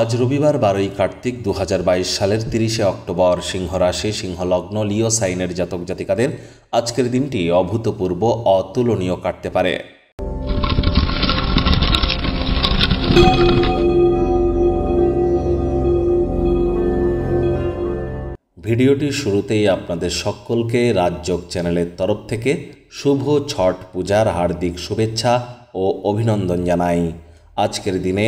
আজ রবিবার বারোই কার্তিক দু সালের তিরিশে অক্টোবর সিংহ রাশি সিংহলগ্ন লিও সাইনের জাতক জাতিকাদের আজকের দিনটি অভূতপূর্ব অতুলনীয় কাটতে পারে ভিডিওটি শুরুতেই আপনাদের সকলকে রাজযোগ চ্যানেলের তরফ থেকে শুভ ছট পূজার হার্দিক শুভেচ্ছা ও অভিনন্দন জানাই আজকের দিনে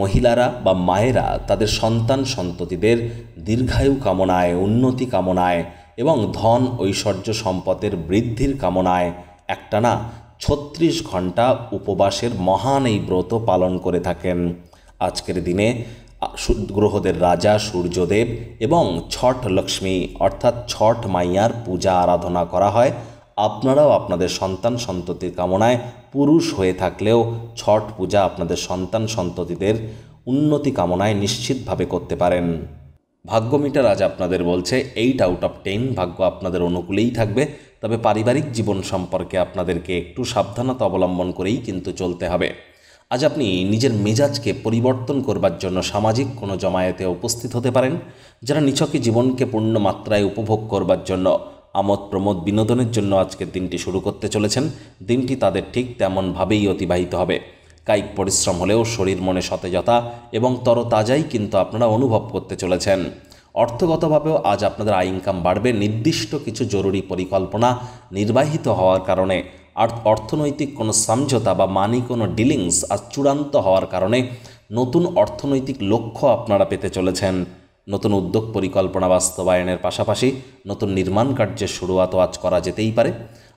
মহিলারা বা মায়েরা তাদের সন্তান সন্ততিদের দীর্ঘায়ু কামনায় উন্নতি কামনায় এবং ধন ঐশ্বর্য সম্পদের বৃদ্ধির কামনায় একটানা ছত্রিশ ঘন্টা উপবাসের মহান এই ব্রত পালন করে থাকেন আজকের দিনে গ্রহদের রাজা সূর্যদেব এবং ছট লক্ষ্মী অর্থাৎ ছট মাইয়ার পূজা আরাধনা করা হয় আপনারাও আপনাদের সন্তান সন্ততির কামনায় পুরুষ হয়ে থাকলেও ছট পূজা আপনাদের সন্তান সন্ততিদের উন্নতি কামনায় নিশ্চিতভাবে করতে পারেন ভাগ্যমিটার আজ আপনাদের বলছে এইট আউট অফ টেন ভাগ্য আপনাদের অনুকূলেই থাকবে তবে পারিবারিক জীবন সম্পর্কে আপনাদেরকে একটু সাবধানতা অবলম্বন করেই কিন্তু চলতে হবে আজ আপনি নিজের মেজাজকে পরিবর্তন করবার জন্য সামাজিক কোনো জমায়েতে উপস্থিত হতে পারেন যারা নিছকে জীবনকে পূর্ণ মাত্রায় উপভোগ করবার জন্য আমোদ প্রমোদ বিনোদনের জন্য আজকের দিনটি শুরু করতে চলেছেন দিনটি তাদের ঠিক তেমনভাবেই অতিবাহিত হবে কায়িক পরিশ্রম হলেও শরীর মনে সতেজতা এবং তরতাজাই কিন্তু আপনারা অনুভব করতে চলেছেন অর্থগতভাবেও আজ আপনাদের আয় ইনকাম বাড়বে নির্দিষ্ট কিছু জরুরি পরিকল্পনা নির্বাহিত হওয়ার কারণে আর অর্থনৈতিক কোনো সমঝোতা বা মানি কোনো ডিলিংস আজ চূড়ান্ত হওয়ার কারণে নতুন অর্থনৈতিক লক্ষ্য আপনারা পেতে চলেছেন নতুন উদ্যোগ পরিকল্পনা বাস্তবায়নের পাশাপাশি নতুন নির্মাণ কার্যের শুরুয়াতও আজ করা যেতেই পারে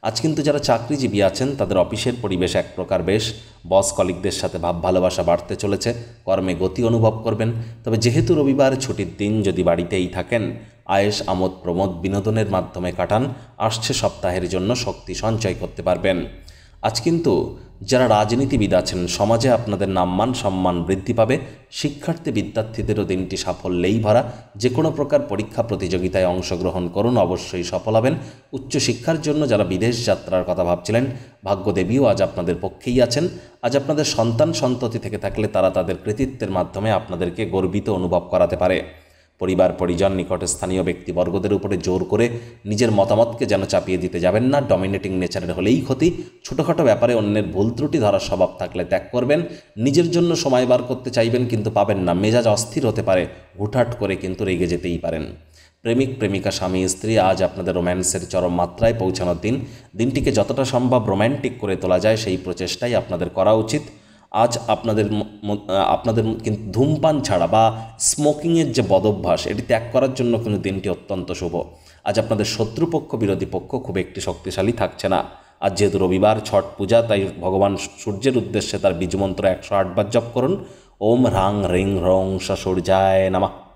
আজ কিন্তু যারা চাকরিজীবী আছেন তাদের অফিসের পরিবেশ এক প্রকার বেশ বস কলিকদের সাথে ভাব ভালোবাসা বাড়তে চলেছে কর্মে গতি অনুভব করবেন তবে যেহেতু রবিবার ছুটির দিন যদি বাড়িতেই থাকেন আয়েস আমোদ প্রমোদ বিনোদনের মাধ্যমে কাটান আসছে সপ্তাহের জন্য শক্তি সঞ্চয় করতে পারবেন আজ কিন্তু যারা রাজনীতিবিদ আছেন সমাজে আপনাদের নামমান সম্মান বৃদ্ধি পাবে শিক্ষার্থী বিদ্যার্থীদেরও দিনটি সাফল্যেই ভরা যে কোনো প্রকার পরীক্ষা প্রতিযোগিতায় অংশগ্রহণ করুন অবশ্যই সফল হবেন উচ্চশিক্ষার জন্য যারা বিদেশ যাত্রার কথা ভাবছিলেন ভাগ্যদেবীও আজ আপনাদের পক্ষেই আছেন আজ আপনাদের সন্তান সন্ততি থেকে থাকলে তারা তাদের কৃতিত্বের মাধ্যমে আপনাদেরকে গর্বিত অনুভব করাতে পারে পরিবার পরিজন নিকট স্থানীয় ব্যক্তিবর্গদের উপরে জোর করে নিজের মতামতকে যেন চাপিয়ে দিতে যাবেন না ডমিনেটিং নেচারের হলেই ক্ষতি ছোটোখাটো ব্যাপারে অন্যের ভুল ত্রুটি ধরার স্বভাব থাকলে ত্যাগ করবেন নিজের জন্য সময় বার করতে চাইবেন কিন্তু পাবেন না মেজাজ অস্থির হতে পারে হুটহাট করে কিন্তু রেগে যেতেই পারেন প্রেমিক প্রেমিকা স্বামী স্ত্রী আজ আপনাদের রোম্যান্সের চরম মাত্রায় পৌঁছানোর দিন দিনটিকে যতটা সম্ভব রোম্যান্টিক করে তোলা যায় সেই প্রচেষ্টাই আপনাদের করা উচিত আজ আপনাদের আপনাদের কিন্তু ধূমপান ছাড়া বা স্মোকিংয়ের যে বদভ্যাস এটি ত্যাগ করার জন্য কিন্তু দিনটি অত্যন্ত শুভ আজ আপনাদের শত্রুপক্ষ বিরোধী পক্ষ খুব একটি শক্তিশালী থাকছে না আজ যেহেতু রবিবার ছট পূজা তাই ভগবান সূর্যের উদ্দেশ্যে তার বীজমন্ত্র একশো আটবার জপ করুন ওম রাং রিং সা সূর্যায় নামা